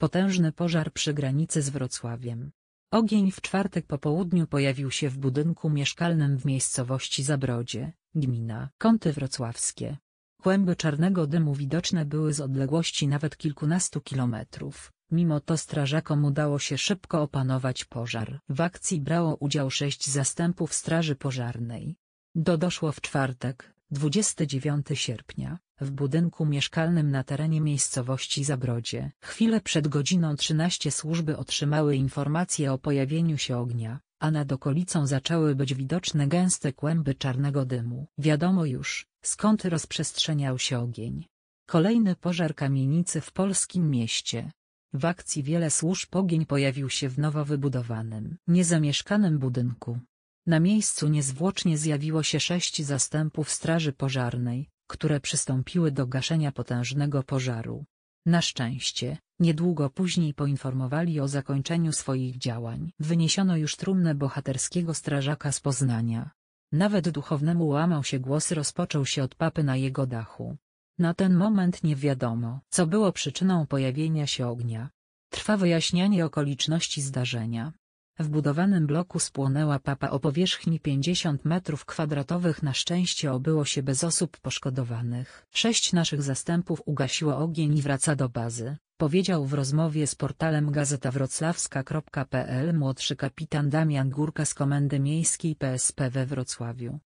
Potężny pożar przy granicy z Wrocławiem. Ogień w czwartek po południu pojawił się w budynku mieszkalnym w miejscowości Zabrodzie, gmina Kąty Wrocławskie. Kłęby czarnego dymu widoczne były z odległości nawet kilkunastu kilometrów. Mimo to strażakom udało się szybko opanować pożar. W akcji brało udział sześć zastępów straży pożarnej. Do doszło w czwartek, 29 sierpnia, w budynku mieszkalnym na terenie miejscowości Zabrodzie. Chwilę przed godziną 13 służby otrzymały informację o pojawieniu się ognia, a nad okolicą zaczęły być widoczne gęste kłęby czarnego dymu. Wiadomo już, skąd rozprzestrzeniał się ogień. Kolejny pożar kamienicy w polskim mieście. W akcji wiele służb ogień pojawił się w nowo wybudowanym, niezamieszkanym budynku. Na miejscu niezwłocznie zjawiło się sześć zastępów straży pożarnej, które przystąpiły do gaszenia potężnego pożaru. Na szczęście, niedługo później poinformowali o zakończeniu swoich działań. Wyniesiono już trumnę bohaterskiego strażaka z Poznania. Nawet duchownemu łamał się głos rozpoczął się od papy na jego dachu. Na ten moment nie wiadomo, co było przyczyną pojawienia się ognia. Trwa wyjaśnianie okoliczności zdarzenia. W budowanym bloku spłonęła papa o powierzchni 50 m2 na szczęście obyło się bez osób poszkodowanych. Sześć naszych zastępów ugasiło ogień i wraca do bazy, powiedział w rozmowie z portalem Wrocławska.pl młodszy kapitan Damian Górka z Komendy Miejskiej PSP we Wrocławiu.